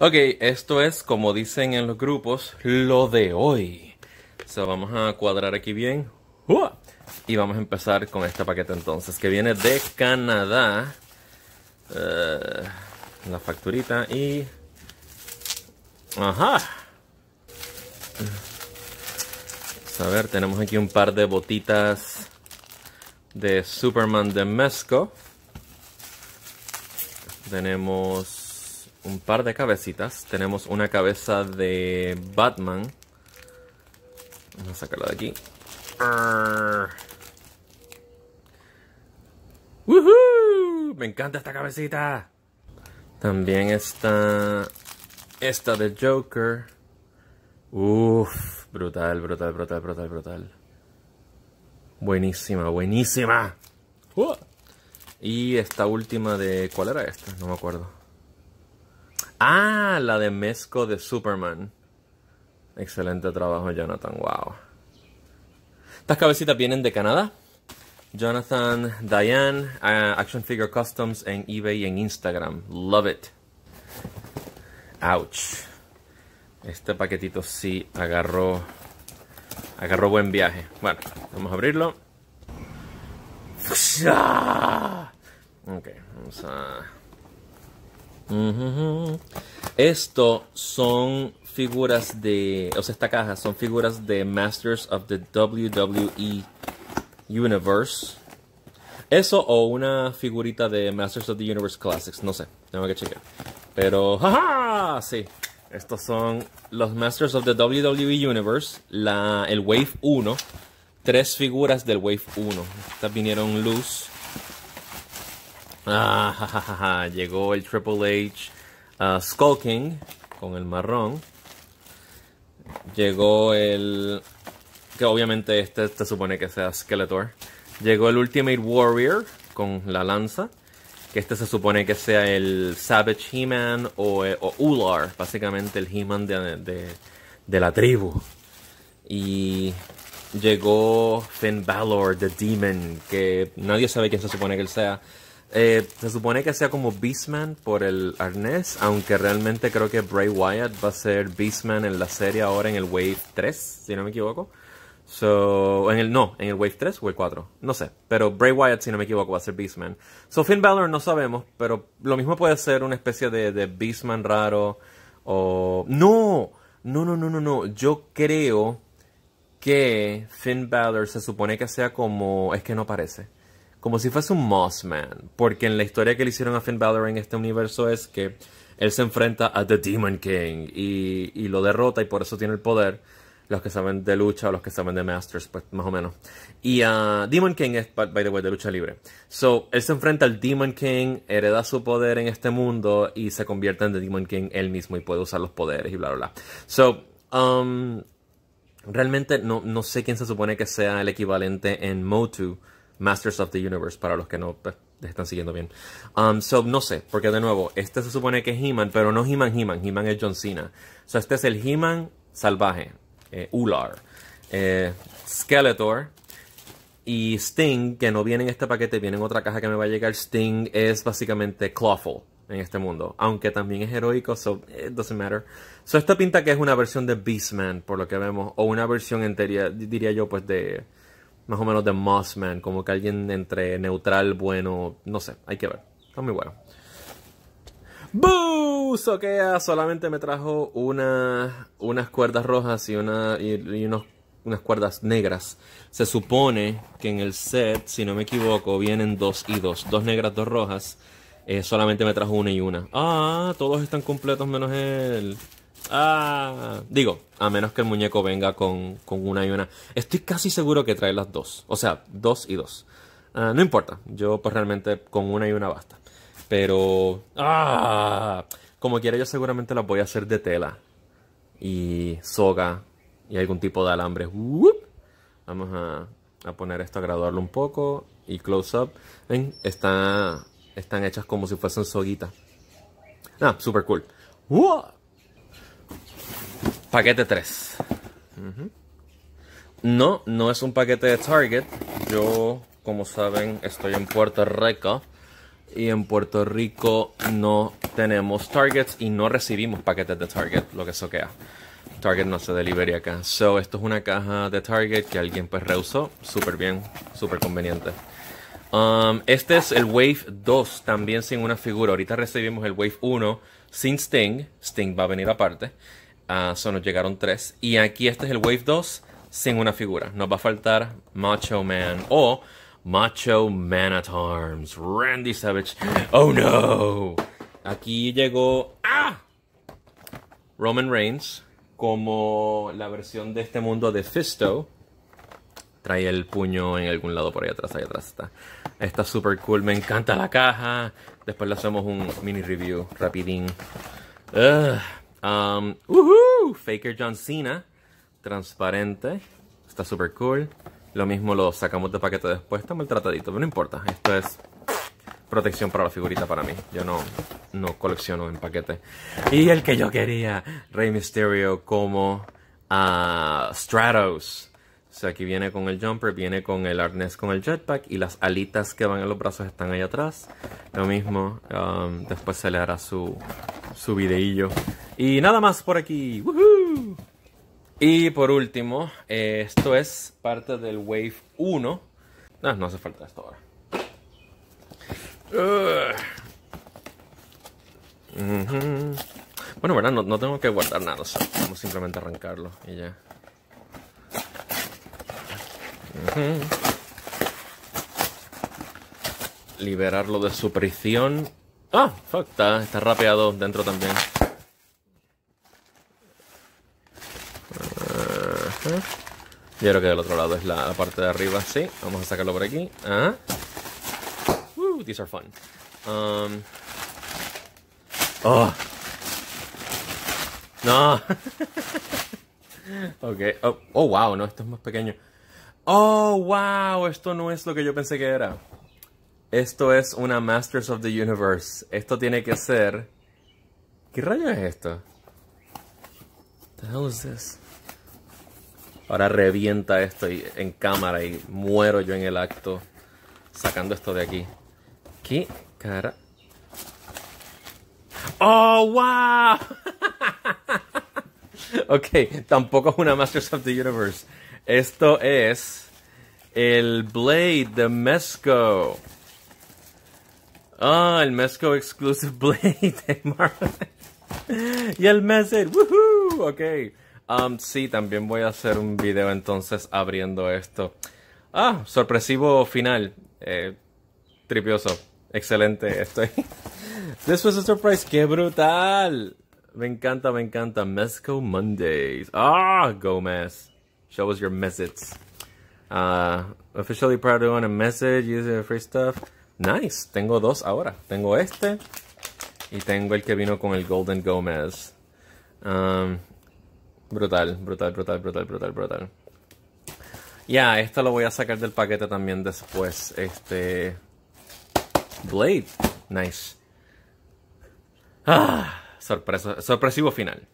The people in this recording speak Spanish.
Ok, esto es, como dicen en los grupos, lo de hoy. sea, vamos a cuadrar aquí bien. Y vamos a empezar con este paquete entonces, que viene de Canadá. Eh, la facturita y... Ajá. Pues, a ver, tenemos aquí un par de botitas de Superman de Mesco. Tenemos un par de cabecitas. Tenemos una cabeza de Batman. Vamos a sacarla de aquí. ¡Woohoo! Me encanta esta cabecita. También está esta de Joker. Uf, brutal, brutal, brutal, brutal, brutal. Buenísima, buenísima. Y esta última de... ¿Cuál era esta? No me acuerdo. Ah, la de Mezco de Superman. Excelente trabajo, Jonathan. Wow. Estas cabecitas vienen de Canadá. Jonathan, Diane, uh, Action Figure Customs en eBay y en Instagram. Love it. Ouch. Este paquetito sí agarró, agarró buen viaje. Bueno, vamos a abrirlo. Ok, vamos a... Esto son figuras de, o sea, esta caja son figuras de Masters of the WWE Universe. Eso o una figurita de Masters of the Universe Classics, no sé, tengo que chequear. Pero, ja! Sí, estos son los Masters of the WWE Universe, la, el Wave 1, tres figuras del Wave 1. Estas vinieron luz Ah, Llegó el Triple H uh, Skulking con el marrón. Llegó el... Que obviamente este se supone que sea Skeletor. Llegó el Ultimate Warrior con la lanza. Que este se supone que sea el Savage He-Man o, eh, Ular. Básicamente el He-Man de, de la tribu. Y llegó Finn Balor, The Demon. Que nadie sabe quién se supone que él sea. Eh, se supone que sea como Beastman por el arnés, aunque realmente creo que Bray Wyatt va a ser Beastman en la serie ahora en el Wave 3, si no me equivoco. en el, no, en el Wave 3 o el 4, no sé. Pero Bray Wyatt, si no me equivoco, va a ser Beastman. So, Finn Balor no sabemos, pero lo mismo puede ser una especie de, de Beastman raro o... ¡No! No, no, no, no, no. Yo creo que Finn Balor se supone que sea como... Es que no parece como si fuese un Mossman, porque en la historia que le hicieron a Finn Balor en este universo es que él se enfrenta a The Demon King y, lo derrota y por eso tiene el poder. Los que saben de lucha o los que saben de Masters, pues más o menos. Y ah, Demon King es, by the way, de lucha libre. So, él se enfrenta al Demon King, hereda su poder en este mundo y se convierte en The Demon King él mismo y puede usar los poderes y bla, bla, bla. So, um, realmente no, no, sé quién se supone que sea el equivalente en Motu Masters of the Universe, para los que no pues, están siguiendo bien. Um, so, no sé, porque de nuevo, este se supone que es He-Man, pero no He-Man, He-Man, He-Man es John Cena. So, este es el He-Man salvaje, eh, Ular, eh, Skeletor y Sting, que no viene en este paquete, viene en otra caja que me va a llegar. Sting es básicamente Clawful en este mundo, aunque también es heroico, so it doesn't matter. So, esta pinta que es una versión de Beastman, por lo que vemos, o una versión entera, diría yo, pues de más o menos de Mossman, como que alguien entre neutral, bueno, no sé, hay que ver. Está muy bueno. ¡Boo! Soquea solamente me trajo una, unas cuerdas rojas y, una, y, unos, unas cuerdas negras. Se supone que en el set, si no me equivoco, vienen dos y dos. Dos negras, dos rojas. Eh, solamente me trajo una y una. Ah, todos están completos menos El... Ah, digo, a menos que el muñeco venga con, una y una. Estoy casi seguro que trae las dos. O sea, dos y dos. Ah, no importa. Yo pues realmente con una y una basta. Pero... Ah, como quiera yo seguramente las voy a hacer de tela. Y soga. Y algún tipo de alambre. Vamos a, a, poner esto, a graduarlo un poco. Y close up. están hechas como si fuesen soguitas. Ah, super cool. Paquete 3. No, no es un paquete de Target. Yo, como saben, estoy en Puerto Rico. Y en Puerto Rico no tenemos Targets y no recibimos paquetes de Target, lo que soquea. Target no se delivery acá. So, esto es una caja de Target que alguien pues rehusó. Súper bien, súper conveniente. Um, este es el Wave 2, también sin una figura. Ahorita recibimos el Wave 1 sin Sting. Sting va a venir aparte. Ah, nos llegaron tres. Y aquí este es el Wave 2 sin una figura. Nos va a faltar Macho Man o Macho Man at Arms. Randy Savage. Oh no. Aquí llegó ¡Ah! Roman Reigns como la versión de este mundo de Fisto. Trae el puño en algún lado por ahí atrás, ahí atrás está. Está super cool, me encanta la caja. Después le hacemos un mini review rapidín. Ugh. Um, Faker John Cena, transparente, está súper cool. Lo mismo lo sacamos de paquete después, está maltratadito, pero no importa. Esto es protección para la figurita para mí. Yo no, no colecciono en paquete. Y el que yo quería, Rey Mysterio como ah, Stratos. O sea, aquí viene con el jumper, viene con el arnés con el jetpack y las alitas que van en los brazos están ahí atrás. Lo mismo, um, después se le hará su, su videillo y nada más por aquí. ¡Woohoo! Y por último, esto es parte del Wave 1. No, ah, no hace falta esto ahora. Bueno, No, tengo que guardar nada. O vamos simplemente arrancarlo y ya. Liberarlo de su prisión. Ah, fuck, está rapeado dentro también. Y Yo creo que del otro lado es la, parte de arriba, sí. Vamos a sacarlo por aquí. Ah. Uh, these are fun. Um. Oh. No. ok. Oh, oh, wow, no, esto es más pequeño. Oh, wow, esto no es lo que yo pensé que era. Esto es una Masters of the Universe. Esto tiene que ser... ¿Qué rayo es esto? The hell is this? Ahora revienta esto en cámara y muero yo en el acto sacando esto de aquí. ¿Qué cara? ¡Oh, wow! ok, tampoco es una Masters of the Universe. Esto es el Blade de Mesco. Ah, oh, el Mesco Exclusive Blade de Marvel. y el Message, ¡woohoo! Ok. Um, sí, también voy a hacer un video entonces abriendo esto. Ah, sorpresivo final. Eh, tripioso. Excelente, estoy. This was a surprise. ¡Qué brutal! Me encanta, me encanta. Mexico Mondays. Ah, Gomez. Show us your message. Ah, officially proud to own a message. using free stuff. Nice. Tengo dos ahora. Tengo este. Y tengo el que vino con el Golden Gomez. Um, Brutal, brutal, brutal, brutal, brutal, brutal. Ya, esto lo voy a sacar del paquete también después. Este. Blade. Nice. Ah, sorpresa, sorpresivo final.